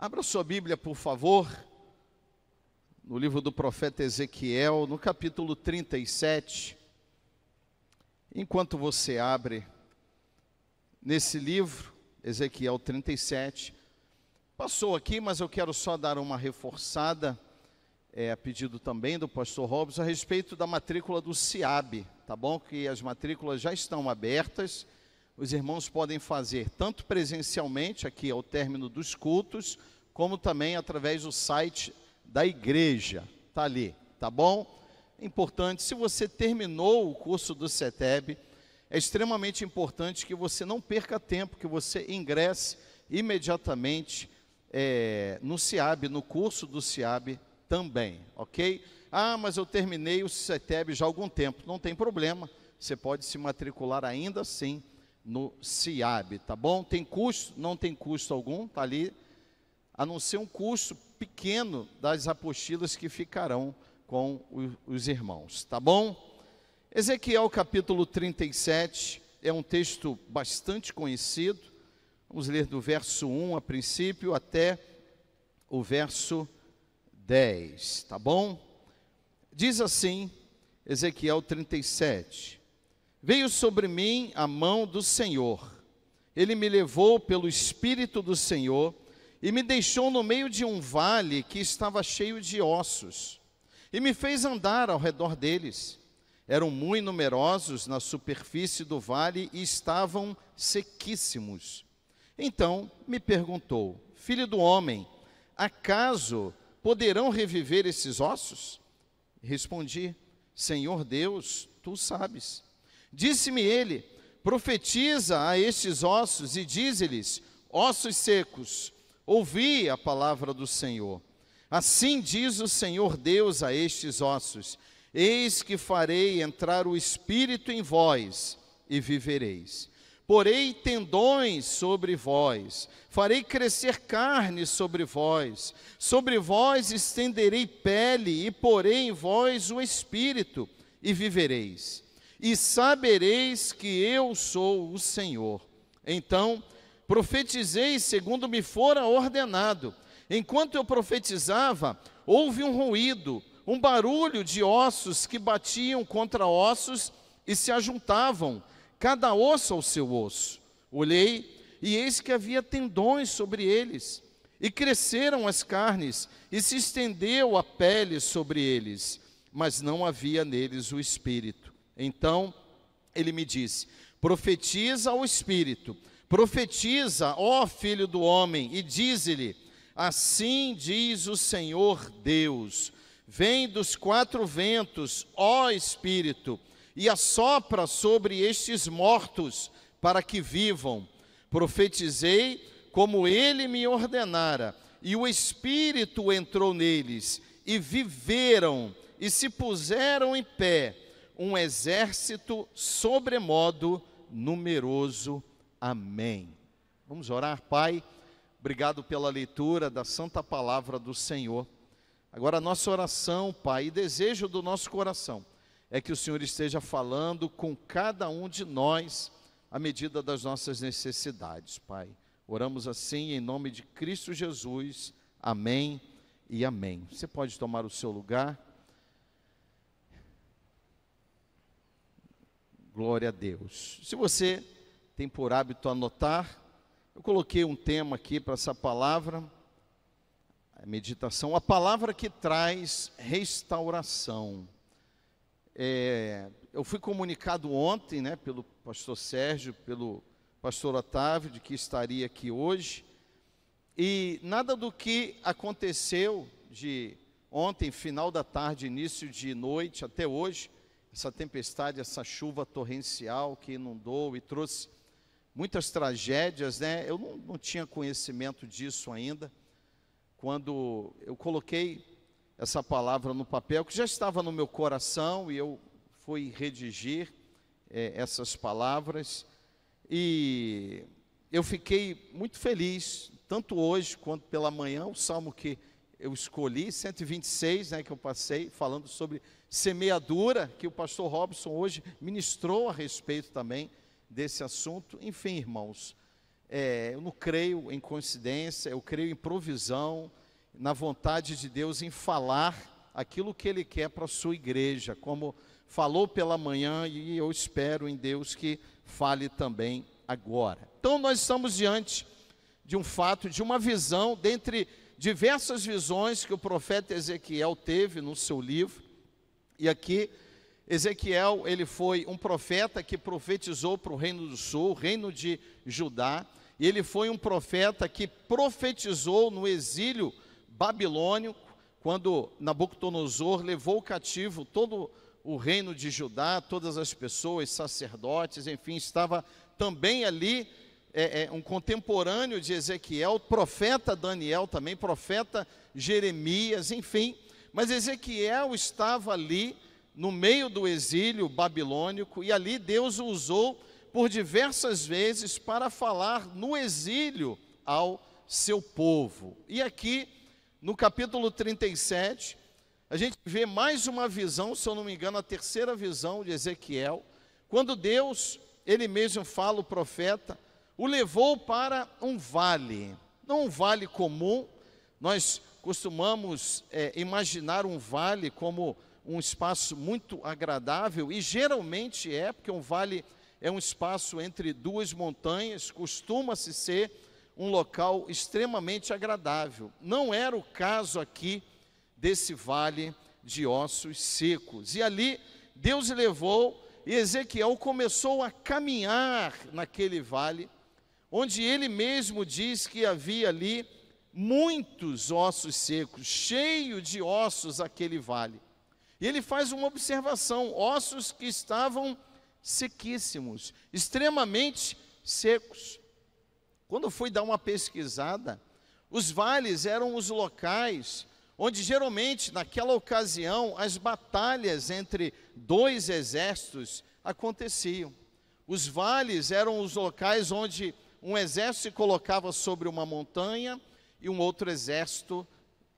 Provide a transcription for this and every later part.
Abra sua Bíblia, por favor, no livro do profeta Ezequiel, no capítulo 37. Enquanto você abre nesse livro, Ezequiel 37, passou aqui, mas eu quero só dar uma reforçada, é, a pedido também do pastor Robson, a respeito da matrícula do CIAB, tá bom? Que as matrículas já estão abertas os irmãos podem fazer tanto presencialmente, aqui ao término dos cultos, como também através do site da igreja. Tá ali, tá bom? É importante, se você terminou o curso do CETEB, é extremamente importante que você não perca tempo, que você ingresse imediatamente é, no CIAB, no curso do CIAB também, ok? Ah, mas eu terminei o CETEB já há algum tempo. Não tem problema, você pode se matricular ainda assim no CIAB, tá bom? Tem custo? Não tem custo algum, tá ali a não ser um curso pequeno das apostilas que ficarão com os irmãos, tá bom? Ezequiel capítulo 37 é um texto bastante conhecido. Vamos ler do verso 1 a princípio até o verso 10, tá bom? Diz assim, Ezequiel 37: Veio sobre mim a mão do Senhor, ele me levou pelo Espírito do Senhor e me deixou no meio de um vale que estava cheio de ossos, e me fez andar ao redor deles. Eram muito numerosos na superfície do vale e estavam sequíssimos. Então me perguntou: Filho do homem, acaso poderão reviver esses ossos? Respondi: Senhor Deus, tu sabes. Disse-me ele: Profetiza a estes ossos e dize-lhes: Ossos secos, Ouvi a palavra do Senhor. Assim diz o Senhor Deus a estes ossos: Eis que farei entrar o espírito em vós e vivereis. Porei tendões sobre vós, farei crescer carne sobre vós, sobre vós estenderei pele e porei em vós o espírito e vivereis. E sabereis que eu sou o Senhor. Então, profetizei segundo me fora ordenado. Enquanto eu profetizava, houve um ruído, um barulho de ossos que batiam contra ossos e se ajuntavam, cada osso ao seu osso. Olhei, e eis que havia tendões sobre eles, e cresceram as carnes, e se estendeu a pele sobre eles, mas não havia neles o espírito. Então ele me disse: profetiza ao espírito Profetiza, ó filho do homem, e dize-lhe: Assim diz o Senhor Deus: Vem dos quatro ventos, ó Espírito, e assopra sobre estes mortos, para que vivam. Profetizei como ele me ordenara, e o Espírito entrou neles, e viveram, e se puseram em pé, um exército sobremodo numeroso Amém. Vamos orar, Pai. Obrigado pela leitura da santa palavra do Senhor. Agora, nossa oração, Pai, e desejo do nosso coração é que o Senhor esteja falando com cada um de nós à medida das nossas necessidades, Pai. Oramos assim em nome de Cristo Jesus. Amém e amém. Você pode tomar o seu lugar. Glória a Deus. Se você tem por hábito anotar. Eu coloquei um tema aqui para essa palavra, a meditação, a palavra que traz restauração. É, eu fui comunicado ontem, né, pelo pastor Sérgio, pelo pastor Otávio, de que estaria aqui hoje, e nada do que aconteceu de ontem, final da tarde, início de noite até hoje, essa tempestade, essa chuva torrencial que inundou e trouxe muitas tragédias, né? Eu não, não tinha conhecimento disso ainda. Quando eu coloquei essa palavra no papel, que já estava no meu coração, e eu fui redigir é, essas palavras, e eu fiquei muito feliz, tanto hoje quanto pela manhã, o salmo que eu escolhi, 126, né, que eu passei, falando sobre semeadura, que o pastor Robson hoje ministrou a respeito também desse assunto. Enfim, irmãos, é, eu não creio em coincidência, eu creio em provisão, na vontade de Deus em falar aquilo que Ele quer para a sua igreja, como falou pela manhã e eu espero em Deus que fale também agora. Então, nós estamos diante de um fato, de uma visão, dentre diversas visões que o profeta Ezequiel teve no seu livro, e aqui Ezequiel, ele foi um profeta que profetizou para o reino do sul, o reino de Judá, e ele foi um profeta que profetizou no exílio babilônio, quando Nabucodonosor levou cativo todo o reino de Judá, todas as pessoas, sacerdotes, enfim, estava também ali é, é, um contemporâneo de Ezequiel, profeta Daniel também, profeta Jeremias, enfim. Mas Ezequiel estava ali no meio do exílio babilônico, e ali Deus o usou por diversas vezes para falar no exílio ao seu povo. E aqui, no capítulo 37, a gente vê mais uma visão, se eu não me engano, a terceira visão de Ezequiel, quando Deus, ele mesmo fala, o profeta, o levou para um vale, não um vale comum, nós costumamos é, imaginar um vale como um espaço muito agradável e geralmente é, porque um vale é um espaço entre duas montanhas, costuma-se ser um local extremamente agradável. Não era o caso aqui desse vale de ossos secos. E ali Deus levou e Ezequiel começou a caminhar naquele vale, onde ele mesmo diz que havia ali muitos ossos secos, cheio de ossos aquele vale. E ele faz uma observação: ossos que estavam sequíssimos, extremamente secos. Quando fui dar uma pesquisada, os vales eram os locais onde geralmente, naquela ocasião, as batalhas entre dois exércitos aconteciam. Os vales eram os locais onde um exército se colocava sobre uma montanha e um outro exército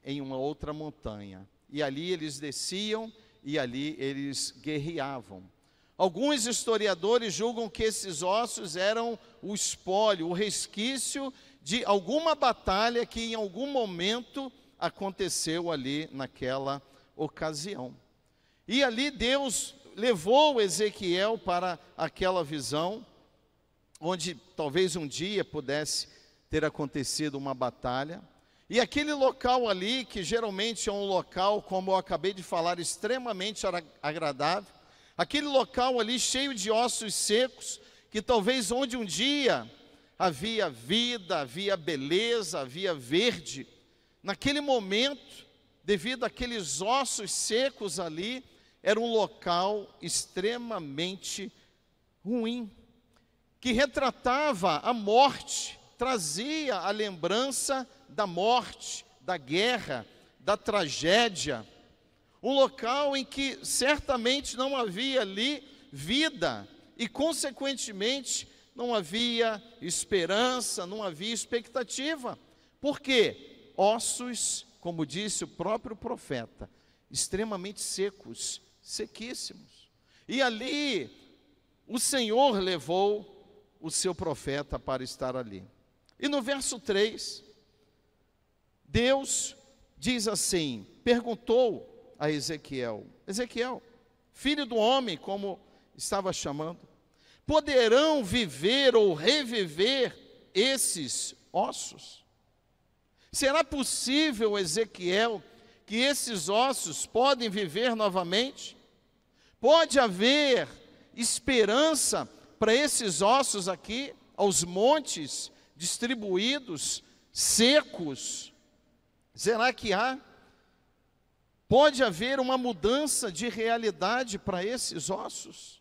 em uma outra montanha e ali eles desciam e ali eles guerreavam. Alguns historiadores julgam que esses ossos eram o espólio, o resquício de alguma batalha que em algum momento aconteceu ali naquela ocasião. E ali Deus levou Ezequiel para aquela visão, onde talvez um dia pudesse ter acontecido uma batalha. E aquele local ali, que geralmente é um local, como eu acabei de falar, extremamente agradável, aquele local ali cheio de ossos secos, que talvez onde um dia havia vida, havia beleza, havia verde, naquele momento, devido àqueles ossos secos ali, era um local extremamente ruim, que retratava a morte, trazia a lembrança da morte, da guerra, da tragédia. Um local em que certamente não havia ali vida e, consequentemente, não havia esperança, não havia expectativa. porque Ossos, como disse o próprio profeta, extremamente secos, sequíssimos. E ali o Senhor levou o seu profeta para estar ali. E no verso 3, Deus diz assim: perguntou a Ezequiel, Ezequiel, filho do homem, como estava chamando, poderão viver ou reviver esses ossos? Será possível, Ezequiel, que esses ossos podem viver novamente? Pode haver esperança para esses ossos aqui, aos montes distribuídos, secos. Será que há? Pode haver uma mudança de realidade para esses ossos?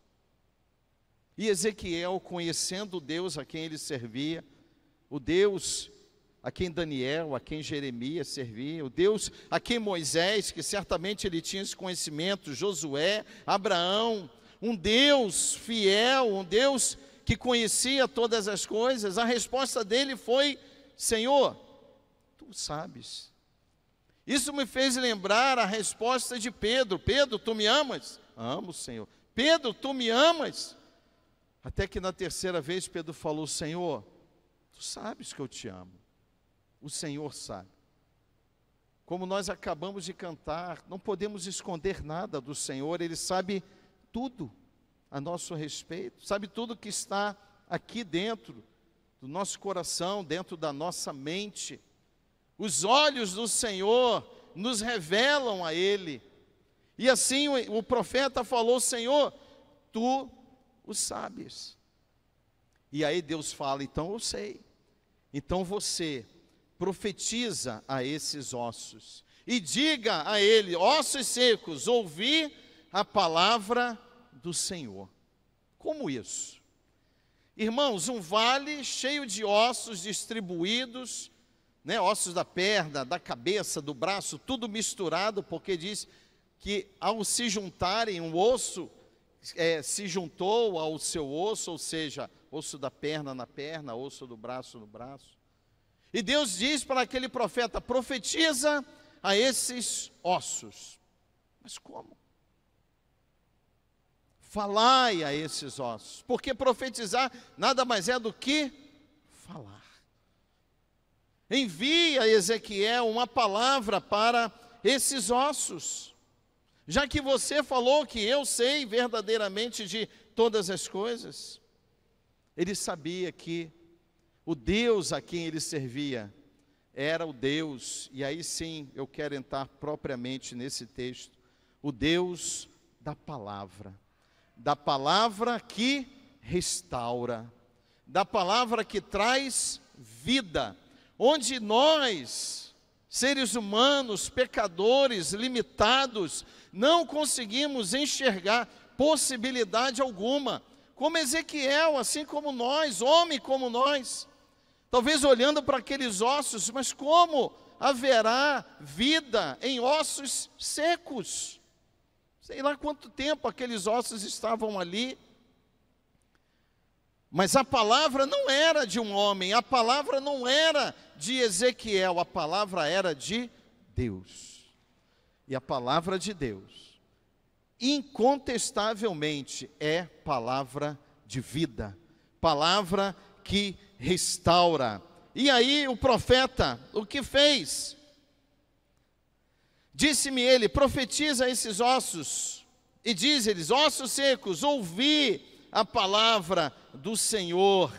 E Ezequiel, conhecendo Deus a quem ele servia, o Deus a quem Daniel, a quem Jeremias servia, o Deus a quem Moisés, que certamente ele tinha esse conhecimento, Josué, Abraão, um Deus fiel, um Deus que conhecia todas as coisas, a resposta dele foi: Senhor, tu sabes. Isso me fez lembrar a resposta de Pedro: Pedro, tu me amas? Amo, Senhor. Pedro, tu me amas? Até que na terceira vez Pedro falou: Senhor, tu sabes que eu te amo. O Senhor sabe. Como nós acabamos de cantar, não podemos esconder nada do Senhor, Ele sabe tudo a nosso respeito, sabe tudo que está aqui dentro do nosso coração, dentro da nossa mente. Os olhos do Senhor nos revelam a Ele. E assim o, o profeta falou: Senhor, tu o sabes. E aí Deus fala: então eu sei. Então você profetiza a esses ossos e diga a ele: ossos secos, ouvi a palavra do Senhor. Como isso? Irmãos, um vale cheio de ossos distribuídos, né, ossos da perna, da cabeça, do braço, tudo misturado, porque diz que ao se juntarem, um osso é, se juntou ao seu osso, ou seja, osso da perna na perna, osso do braço no braço. E Deus diz para aquele profeta: profetiza a esses ossos. Mas como? Falai a esses ossos, porque profetizar nada mais é do que falar. Envia Ezequiel uma palavra para esses ossos, já que você falou que eu sei verdadeiramente de todas as coisas. Ele sabia que o Deus a quem ele servia era o Deus, e aí sim eu quero entrar propriamente nesse texto, o Deus da palavra da palavra que restaura, da palavra que traz vida, onde nós, seres humanos, pecadores, limitados, não conseguimos enxergar possibilidade alguma, como Ezequiel, assim como nós, homem como nós, talvez olhando para aqueles ossos, mas como haverá vida em ossos secos? Sei lá quanto tempo aqueles ossos estavam ali. Mas a palavra não era de um homem, a palavra não era de Ezequiel, a palavra era de Deus. E a palavra de Deus, incontestavelmente, é palavra de vida, palavra que restaura. E aí o profeta, o que fez? Disse-me ele: profetiza esses ossos, e diz-lhes: ossos secos, ouvi a palavra do Senhor.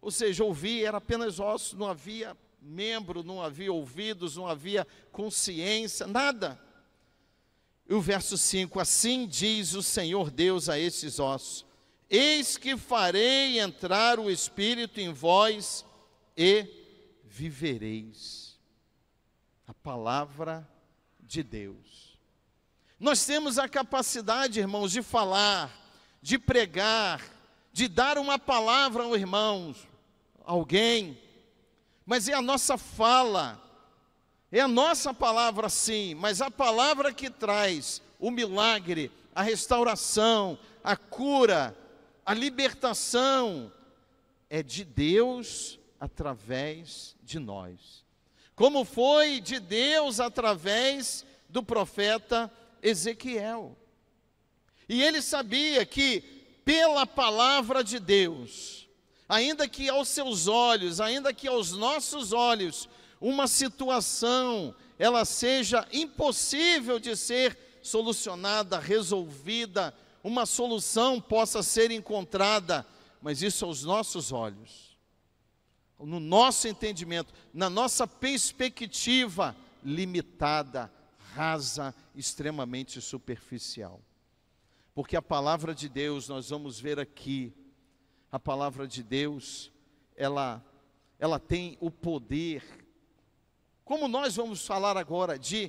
Ou seja, ouvi, era apenas ossos, não havia membro, não havia ouvidos, não havia consciência, nada. E o verso 5: Assim diz o Senhor Deus a estes ossos: Eis que farei entrar o Espírito em vós e vivereis. A palavra de Deus. Nós temos a capacidade, irmãos, de falar, de pregar, de dar uma palavra ao irmão, alguém, mas é a nossa fala, é a nossa palavra sim, mas a palavra que traz o milagre, a restauração, a cura, a libertação é de Deus através de nós como foi de Deus através do profeta Ezequiel. E ele sabia que, pela palavra de Deus, ainda que aos seus olhos, ainda que aos nossos olhos, uma situação ela seja impossível de ser solucionada, resolvida, uma solução possa ser encontrada, mas isso aos nossos olhos no nosso entendimento, na nossa perspectiva limitada, rasa, extremamente superficial. Porque a palavra de Deus, nós vamos ver aqui, a palavra de Deus, ela ela tem o poder como nós vamos falar agora de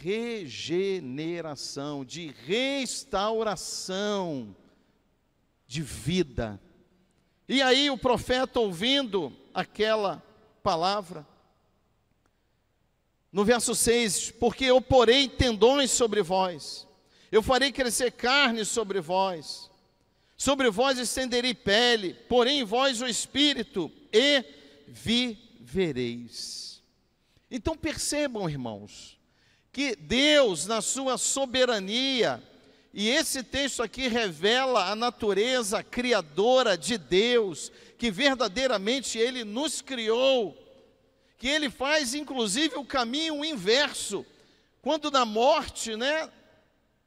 regeneração, de restauração de vida e aí o profeta, ouvindo aquela palavra, no verso 6: Porque eu porei tendões sobre vós, eu farei crescer carne sobre vós, sobre vós estenderei pele, porém vós o espírito, e vivereis. Então percebam, irmãos, que Deus, na sua soberania, e esse texto aqui revela a natureza criadora de Deus, que verdadeiramente Ele nos criou, que Ele faz inclusive o caminho inverso. Quando na morte, né,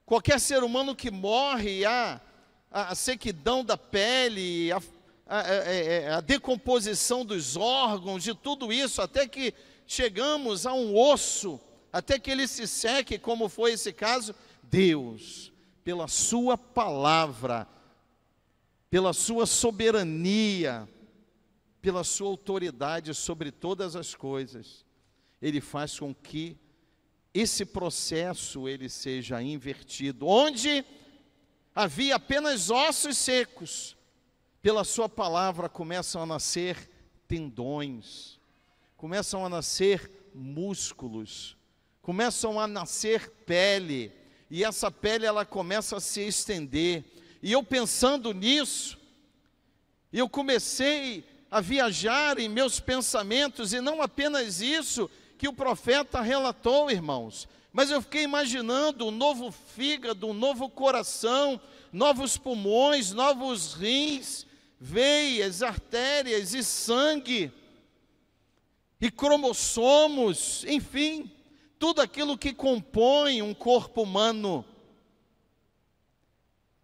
qualquer ser humano que morre, a, a sequidão da pele, a, a, a é, é, decomposição dos órgãos, de tudo isso, até que chegamos a um osso, até que ele se seque, como foi esse caso, Deus pela Sua palavra, pela Sua soberania, pela Sua autoridade sobre todas as coisas. Ele faz com que esse processo ele seja invertido. Onde havia apenas ossos secos, pela Sua palavra começam a nascer tendões, começam a nascer músculos, começam a nascer pele, e essa pele ela começa a se estender. E eu pensando nisso, eu comecei a viajar em meus pensamentos, e não apenas isso que o profeta relatou, irmãos, mas eu fiquei imaginando um novo fígado, um novo coração, novos pulmões, novos rins, veias, artérias e sangue, e cromossomos, enfim tudo aquilo que compõe um corpo humano,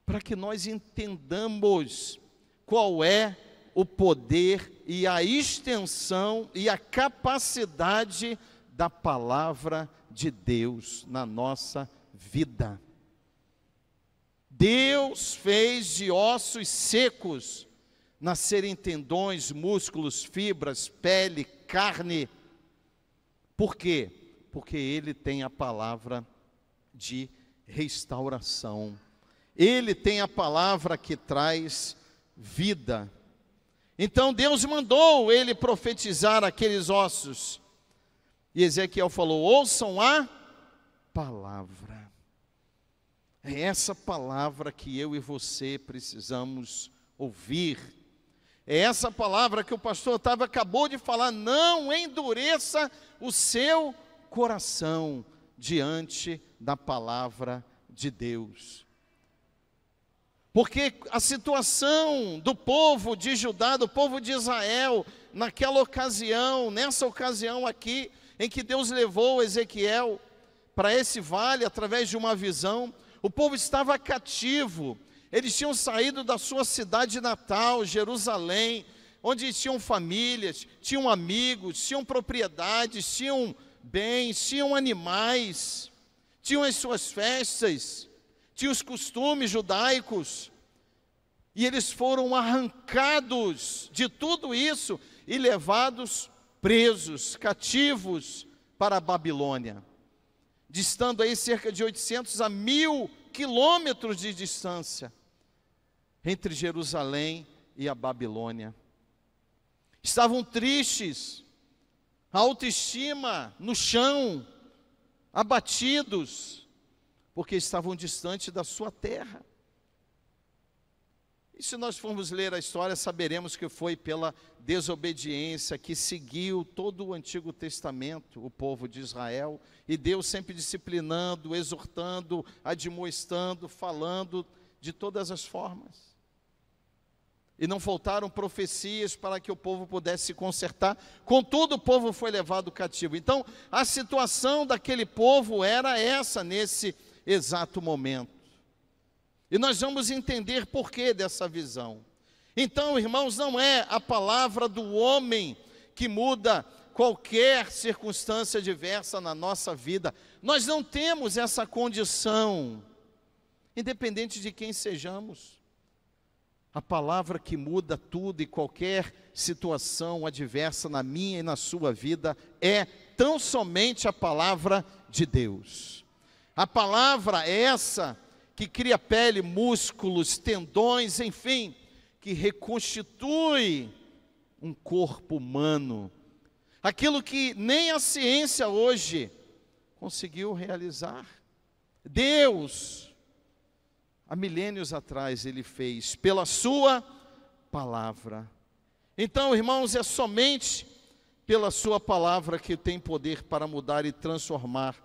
para que nós entendamos qual é o poder e a extensão e a capacidade da palavra de Deus na nossa vida. Deus fez de ossos secos nascerem tendões, músculos, fibras, pele, carne. Por quê? porque ele tem a palavra de restauração. Ele tem a palavra que traz vida. Então Deus mandou ele profetizar aqueles ossos. E Ezequiel falou: ouçam a palavra. É essa palavra que eu e você precisamos ouvir. É essa palavra que o pastor Otávio acabou de falar. Não endureça o seu coração diante da palavra de Deus. Porque a situação do povo de Judá, do povo de Israel, naquela ocasião, nessa ocasião aqui, em que Deus levou Ezequiel para esse vale através de uma visão, o povo estava cativo, eles tinham saído da sua cidade natal, Jerusalém, onde tinham famílias, tinham amigos, tinham propriedades, tinham bens, tinham animais, tinham as suas festas, tinham os costumes judaicos, e eles foram arrancados de tudo isso e levados presos, cativos para a Babilônia, distando aí cerca de 800 a mil quilômetros de distância entre Jerusalém e a Babilônia. Estavam tristes, a autoestima no chão, abatidos, porque estavam distante da sua terra. E se nós formos ler a história, saberemos que foi pela desobediência que seguiu todo o Antigo Testamento, o povo de Israel, e Deus sempre disciplinando, exortando, admoestando, falando de todas as formas e não faltaram profecias para que o povo pudesse se consertar, contudo o povo foi levado cativo. Então, a situação daquele povo era essa nesse exato momento. E nós vamos entender por que dessa visão. Então, irmãos, não é a palavra do homem que muda qualquer circunstância diversa na nossa vida. Nós não temos essa condição, independente de quem sejamos a palavra que muda tudo e qualquer situação adversa na minha e na sua vida é tão somente a palavra de Deus. A palavra é essa que cria pele, músculos, tendões, enfim, que reconstitui um corpo humano. Aquilo que nem a ciência hoje conseguiu realizar. Deus há milênios atrás ele fez, pela sua palavra. Então, irmãos, é somente pela sua palavra que tem poder para mudar e transformar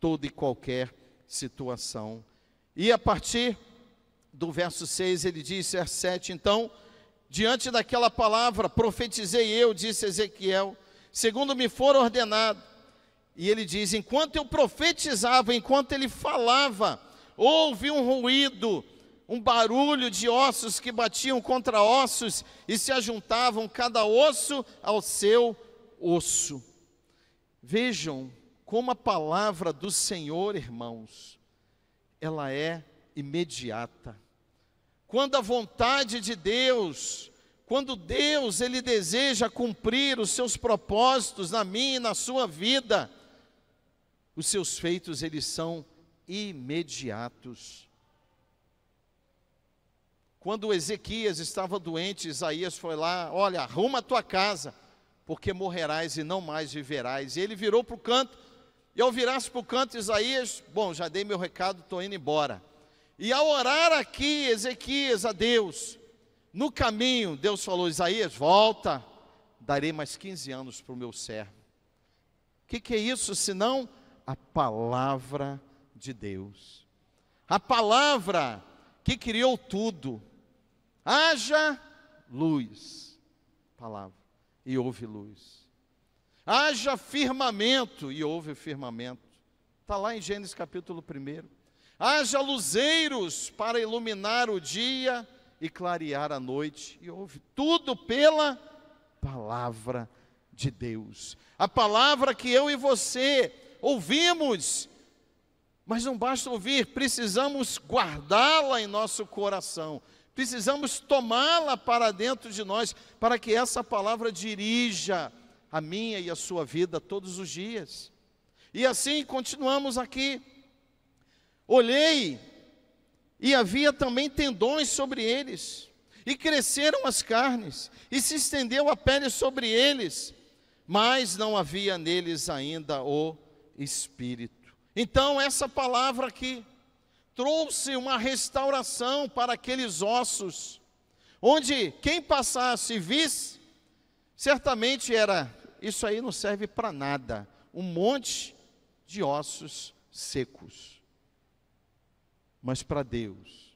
toda e qualquer situação. E a partir do verso 6, ele diz, verso 7, então, diante daquela palavra, profetizei eu, disse Ezequiel, segundo me for ordenado. E ele diz, enquanto eu profetizava, enquanto ele falava, Houve um ruído, um barulho de ossos que batiam contra ossos e se ajuntavam cada osso ao seu osso. Vejam como a palavra do Senhor, irmãos, ela é imediata. Quando a vontade de Deus, quando Deus ele deseja cumprir os seus propósitos na minha e na sua vida, os seus feitos eles são imediatos imediatos. Quando Ezequias estava doente, Isaías foi lá: Olha, arruma a tua casa, porque morrerás e não mais viverás. E ele virou para o canto, e ao virar-se para o canto, Isaías: Bom, já dei meu recado, estou indo embora. E ao orar aqui, Ezequias a Deus, no caminho, Deus falou: Isaías, volta, darei mais 15 anos para o meu servo. O que, que é isso senão a palavra de Deus. A palavra que criou tudo. Haja luz. Palavra. E houve luz. Haja firmamento. E houve firmamento. Está lá em Gênesis capítulo 1. Haja luzeiros para iluminar o dia e clarear a noite. E houve tudo pela palavra de Deus. A palavra que eu e você ouvimos mas não basta ouvir, precisamos guardá-la em nosso coração, precisamos tomá-la para dentro de nós, para que essa palavra dirija a minha e a sua vida todos os dias. E assim continuamos aqui. Olhei, e havia também tendões sobre eles, e cresceram as carnes, e se estendeu a pele sobre eles, mas não havia neles ainda o espírito. Então, essa palavra aqui trouxe uma restauração para aqueles ossos, onde quem passasse e visse, certamente era: isso aí não serve para nada, um monte de ossos secos. Mas para Deus,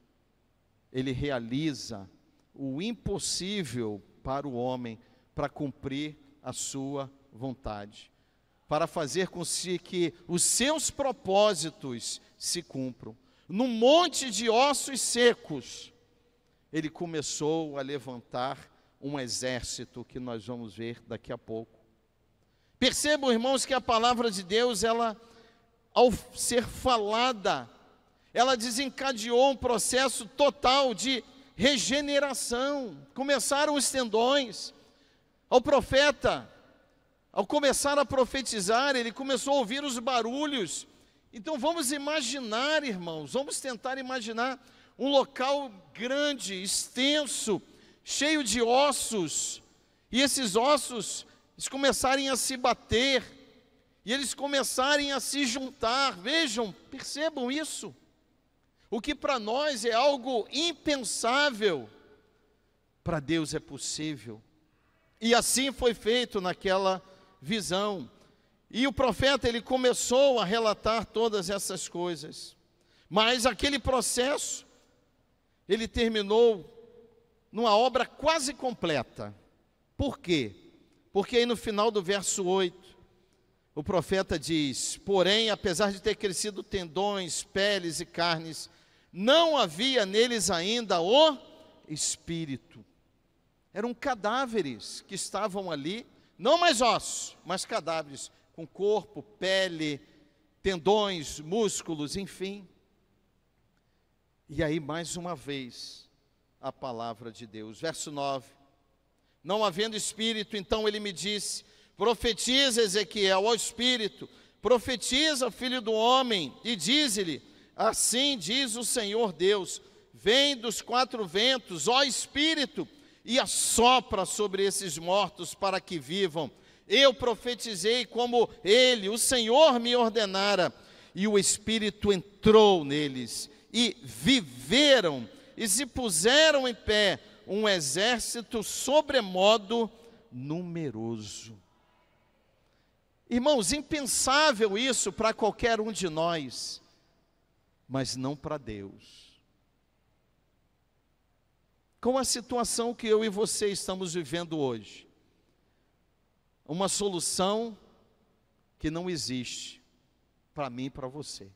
Ele realiza o impossível para o homem para cumprir a sua vontade para fazer com si que os seus propósitos se cumpram. Num monte de ossos secos, ele começou a levantar um exército que nós vamos ver daqui a pouco. Percebam, irmãos, que a palavra de Deus, ela, ao ser falada, ela desencadeou um processo total de regeneração. Começaram os tendões. Ao profeta, ao começar a profetizar, ele começou a ouvir os barulhos. Então vamos imaginar, irmãos, vamos tentar imaginar um local grande, extenso, cheio de ossos, e esses ossos eles começarem a se bater, e eles começarem a se juntar. Vejam, percebam isso. O que para nós é algo impensável, para Deus é possível. E assim foi feito naquela visão. E o profeta ele começou a relatar todas essas coisas. Mas aquele processo ele terminou numa obra quase completa. Por quê? Porque aí no final do verso 8, o profeta diz: Porém, apesar de ter crescido tendões, peles e carnes, não havia neles ainda o espírito. Eram cadáveres que estavam ali não mais ossos, mas cadáveres com corpo, pele, tendões, músculos, enfim. E aí, mais uma vez, a palavra de Deus. Verso 9: Não havendo espírito, então ele me disse: Profetiza, Ezequiel, ó espírito, profetiza, filho do homem, e diz-lhe: Assim diz o Senhor Deus: Vem dos quatro ventos, ó espírito, e assopra sobre esses mortos para que vivam. Eu profetizei como ele, o Senhor me ordenara, e o Espírito entrou neles, e viveram, e se puseram em pé, um exército sobremodo numeroso. Irmãos, impensável isso para qualquer um de nós, mas não para Deus com a situação que eu e você estamos vivendo hoje. Uma solução que não existe para mim e para você.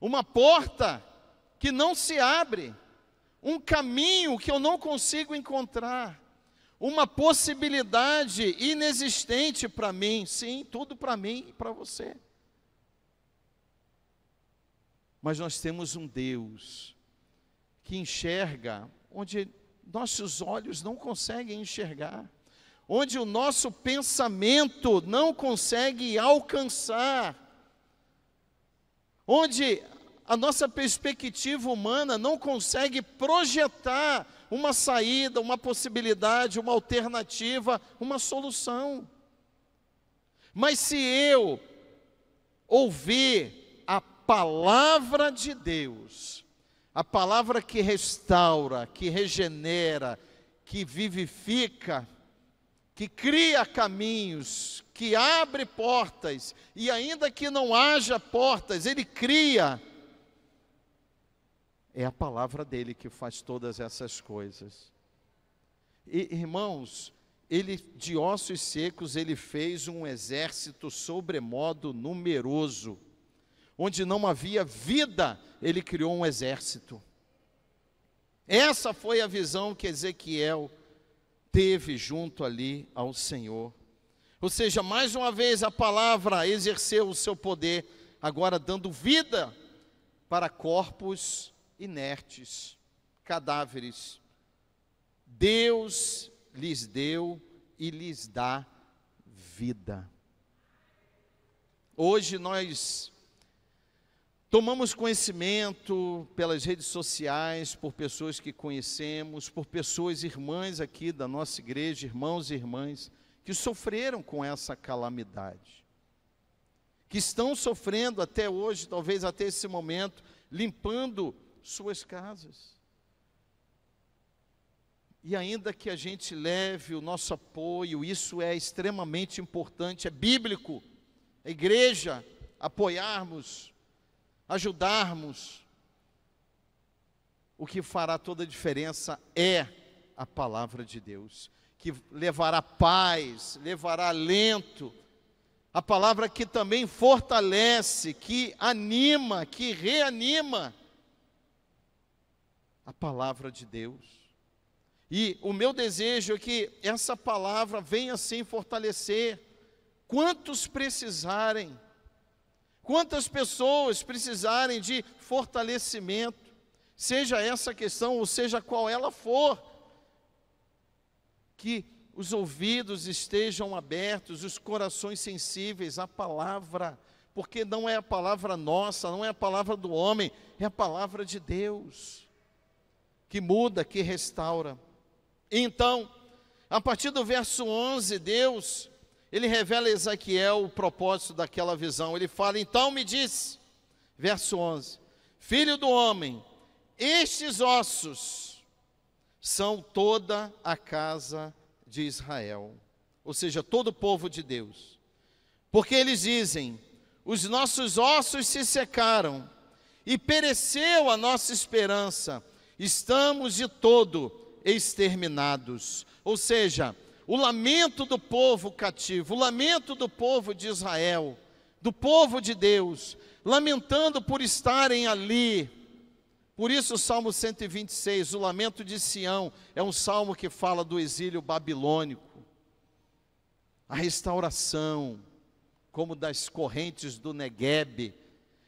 Uma porta que não se abre, um caminho que eu não consigo encontrar, uma possibilidade inexistente para mim, sim, tudo para mim e para você. Mas nós temos um Deus que enxerga onde nossos olhos não conseguem enxergar, onde o nosso pensamento não consegue alcançar, onde a nossa perspectiva humana não consegue projetar uma saída, uma possibilidade, uma alternativa, uma solução. Mas se eu ouvir a palavra de Deus, a palavra que restaura, que regenera, que vivifica, que cria caminhos, que abre portas, e ainda que não haja portas, ele cria. É a palavra dele que faz todas essas coisas. E, irmãos, ele de ossos secos ele fez um exército sobremodo numeroso onde não havia vida, ele criou um exército. Essa foi a visão que Ezequiel teve junto ali ao Senhor. Ou seja, mais uma vez a palavra exerceu o seu poder, agora dando vida para corpos inertes, cadáveres. Deus lhes deu e lhes dá vida. Hoje nós Tomamos conhecimento pelas redes sociais, por pessoas que conhecemos, por pessoas irmãs aqui da nossa igreja, irmãos e irmãs, que sofreram com essa calamidade, que estão sofrendo até hoje, talvez até esse momento, limpando suas casas. E ainda que a gente leve o nosso apoio, isso é extremamente importante, é bíblico, a igreja, apoiarmos ajudarmos, o que fará toda a diferença é a palavra de Deus, que levará paz, levará alento, a palavra que também fortalece, que anima, que reanima a palavra de Deus. E o meu desejo é que essa palavra venha assim fortalecer quantos precisarem Quantas pessoas precisarem de fortalecimento, seja essa questão ou seja qual ela for, que os ouvidos estejam abertos, os corações sensíveis à palavra, porque não é a palavra nossa, não é a palavra do homem, é a palavra de Deus, que muda, que restaura. Então, a partir do verso 11, Deus ele revela a Ezequiel o propósito daquela visão. Ele fala: Então me diz, verso 11: Filho do homem, estes ossos são toda a casa de Israel, ou seja, todo o povo de Deus. Porque eles dizem: Os nossos ossos se secaram e pereceu a nossa esperança, estamos de todo exterminados. Ou seja, o lamento do povo cativo, o lamento do povo de Israel, do povo de Deus, lamentando por estarem ali. Por isso, o Salmo 126, o lamento de Sião, é um salmo que fala do exílio babilônico, a restauração, como das correntes do Negueb,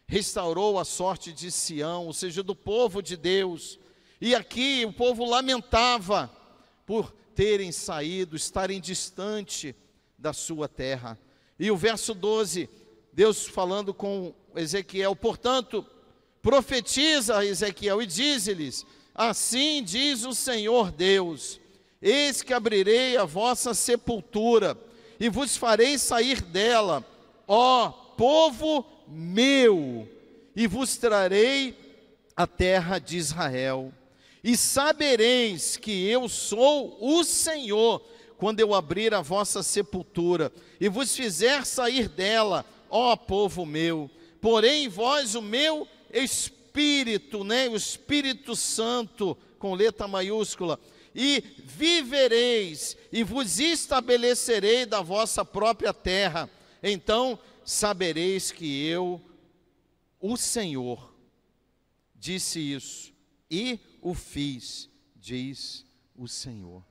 restaurou a sorte de Sião, ou seja, do povo de Deus. E aqui o povo lamentava por terem saído, estarem distante da sua terra. E o verso 12, Deus falando com Ezequiel, portanto, profetiza a Ezequiel e diz-lhes: Assim diz o Senhor Deus: Eis que abrirei a vossa sepultura e vos farei sair dela, ó povo meu, e vos trarei a terra de Israel. E sabereis que eu sou o Senhor, quando eu abrir a vossa sepultura e vos fizer sair dela, ó povo meu. Porém, vós o meu Espírito, né? o Espírito Santo, com letra maiúscula, e vivereis e vos estabelecerei da vossa própria terra. Então sabereis que eu, o Senhor, disse isso e o fiz, diz o Senhor.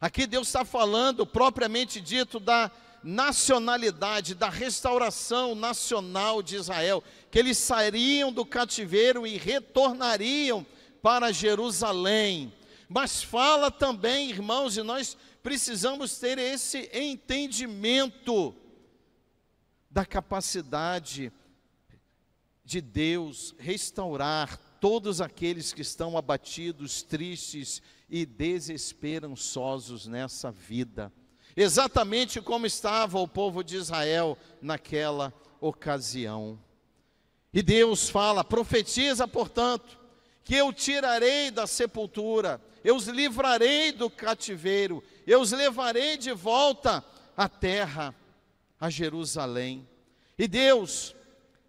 Aqui Deus está falando, propriamente dito, da nacionalidade, da restauração nacional de Israel, que eles sairiam do cativeiro e retornariam para Jerusalém. Mas fala também, irmãos, e nós precisamos ter esse entendimento da capacidade de Deus restaurar todos aqueles que estão abatidos, tristes e desesperançosos nessa vida, exatamente como estava o povo de Israel naquela ocasião. E Deus fala: profetiza, portanto, que eu tirarei da sepultura, eu os livrarei do cativeiro, eu os levarei de volta à terra, a Jerusalém. E Deus,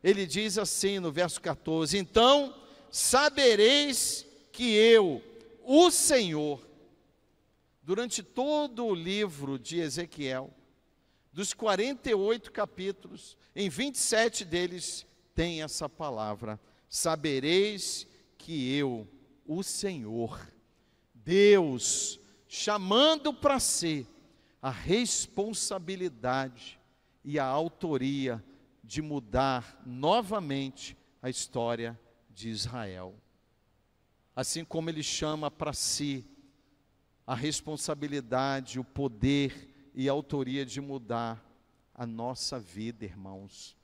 ele diz assim no verso 14: então sabereis que eu, o Senhor, durante todo o livro de Ezequiel, dos 48 capítulos, em 27 deles tem essa palavra: sabereis que eu, o Senhor, Deus, chamando para si a responsabilidade e a autoria de mudar novamente a história de Israel. Assim como ele chama para si a responsabilidade, o poder e a autoria de mudar a nossa vida, irmãos.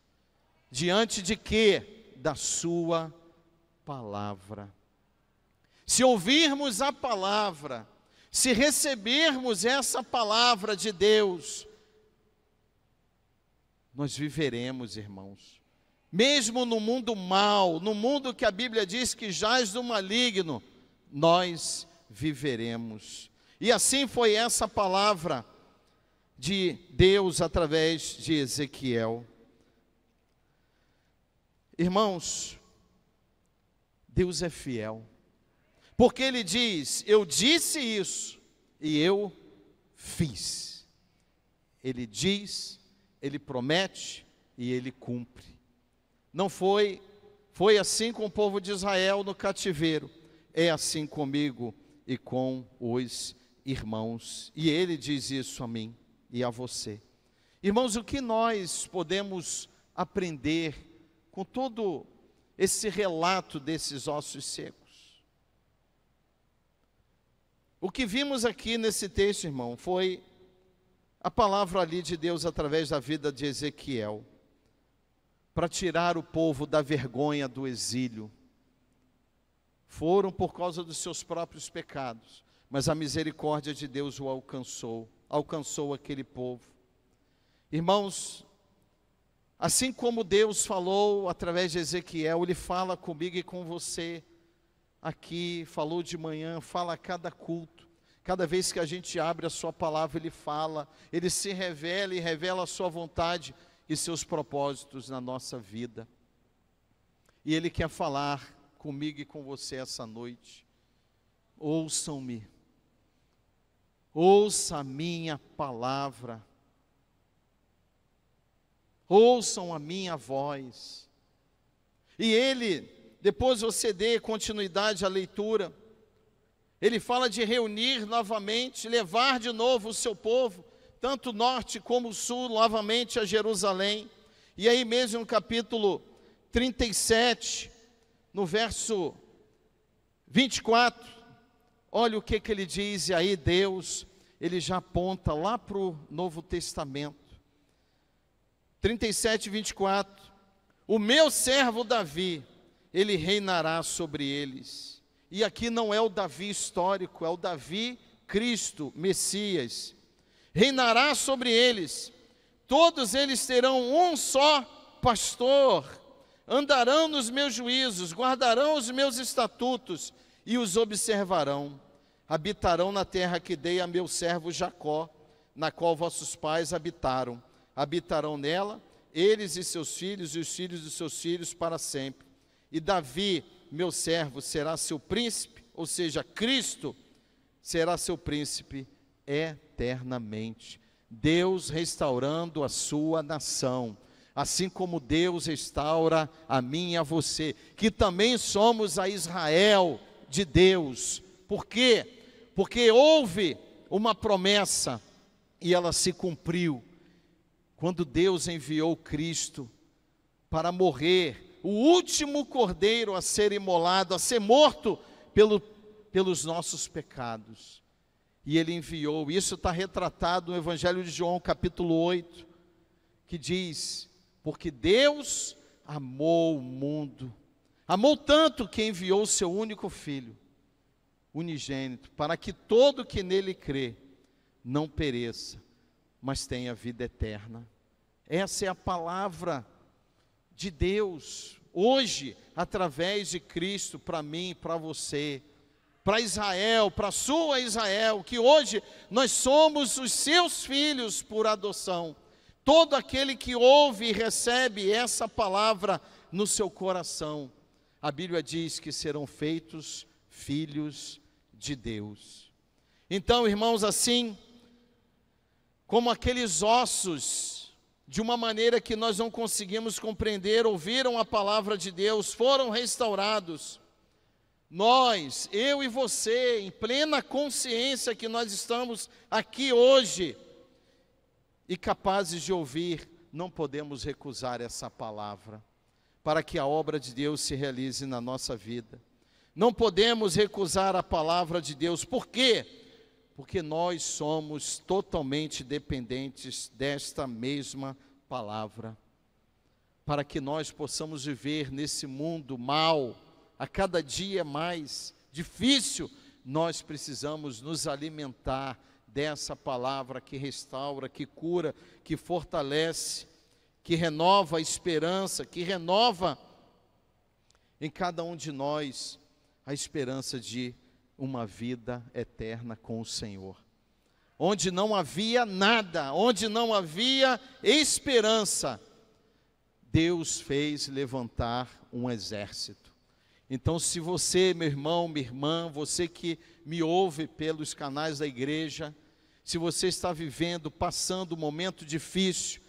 Diante de quê? Da sua palavra. Se ouvirmos a palavra, se recebermos essa palavra de Deus, nós viveremos, irmãos mesmo no mundo mal, no mundo que a Bíblia diz que jaz do maligno, nós viveremos. E assim foi essa palavra de Deus através de Ezequiel. Irmãos, Deus é fiel, porque Ele diz: Eu disse isso e eu fiz. Ele diz, Ele promete e Ele cumpre. Não foi, foi assim com o povo de Israel no cativeiro, é assim comigo e com os irmãos. E ele diz isso a mim e a você. Irmãos, o que nós podemos aprender com todo esse relato desses ossos secos? O que vimos aqui nesse texto, irmão, foi a palavra ali de Deus através da vida de Ezequiel para tirar o povo da vergonha do exílio. Foram por causa dos seus próprios pecados, mas a misericórdia de Deus o alcançou, alcançou aquele povo. Irmãos, assim como Deus falou através de Ezequiel, Ele fala comigo e com você aqui, falou de manhã, fala a cada culto. Cada vez que a gente abre a Sua palavra, Ele fala, Ele se revela e revela a Sua vontade e seus propósitos na nossa vida. E Ele quer falar comigo e com você essa noite. Ouçam-me, ouça a minha palavra, ouçam a minha voz. E Ele, depois você dê continuidade à leitura, Ele fala de reunir novamente, levar de novo o seu povo tanto norte como o sul, novamente a Jerusalém. E aí mesmo no capítulo 37, no verso 24, olha o que, que ele diz, e aí Deus, ele já aponta lá para o Novo Testamento. 37, 24. O meu servo Davi, ele reinará sobre eles. E aqui não é o Davi histórico, é o Davi Cristo, Messias reinará sobre eles. Todos eles terão um só pastor, andarão nos meus juízos, guardarão os meus estatutos e os observarão. Habitarão na terra que dei a meu servo Jacó, na qual vossos pais habitaram. Habitarão nela, eles e seus filhos e os filhos dos seus filhos para sempre. E Davi, meu servo, será seu príncipe, ou seja, Cristo será seu príncipe eternamente. Deus restaurando a sua nação, assim como Deus restaura a mim e a você, que também somos a Israel de Deus. Por quê? Porque houve uma promessa e ela se cumpriu. Quando Deus enviou Cristo para morrer, o último cordeiro a ser imolado, a ser morto pelo, pelos nossos pecados e ele enviou. Isso está retratado no Evangelho de João, capítulo 8, que diz: Porque Deus amou o mundo, amou tanto que enviou o seu único filho, unigênito, para que todo que nele crê não pereça, mas tenha vida eterna. Essa é a palavra de Deus, hoje, através de Cristo, para mim e para você para Israel, para sua Israel, que hoje nós somos os seus filhos por adoção. Todo aquele que ouve e recebe essa palavra no seu coração, a Bíblia diz que serão feitos filhos de Deus. Então, irmãos, assim como aqueles ossos, de uma maneira que nós não conseguimos compreender, ouviram a palavra de Deus, foram restaurados nós, eu e você, em plena consciência que nós estamos aqui hoje e capazes de ouvir, não podemos recusar essa palavra para que a obra de Deus se realize na nossa vida. Não podemos recusar a palavra de Deus. Por quê? Porque nós somos totalmente dependentes desta mesma palavra. Para que nós possamos viver nesse mundo mal a cada dia é mais difícil, nós precisamos nos alimentar dessa palavra que restaura, que cura, que fortalece, que renova a esperança, que renova em cada um de nós a esperança de uma vida eterna com o Senhor. Onde não havia nada, onde não havia esperança, Deus fez levantar um exército. Então, se você, meu irmão, minha irmã, você que me ouve pelos canais da igreja, se você está vivendo, passando um momento difícil,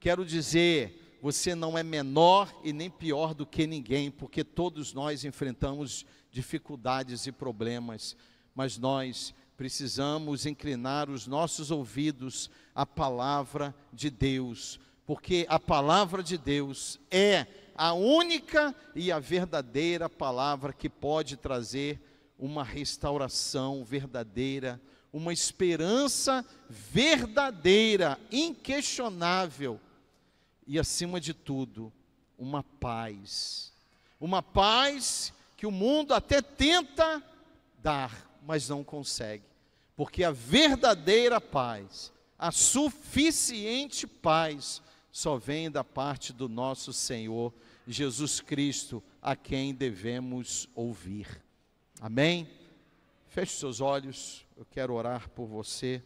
quero dizer, você não é menor e nem pior do que ninguém, porque todos nós enfrentamos dificuldades e problemas, mas nós precisamos inclinar os nossos ouvidos à palavra de Deus, porque a palavra de Deus é a única e a verdadeira palavra que pode trazer uma restauração verdadeira, uma esperança verdadeira, inquestionável e, acima de tudo, uma paz. Uma paz que o mundo até tenta dar, mas não consegue, porque a verdadeira paz, a suficiente paz, só vem da parte do nosso Senhor Jesus Cristo, a quem devemos ouvir. Amém? Feche seus olhos, eu quero orar por você.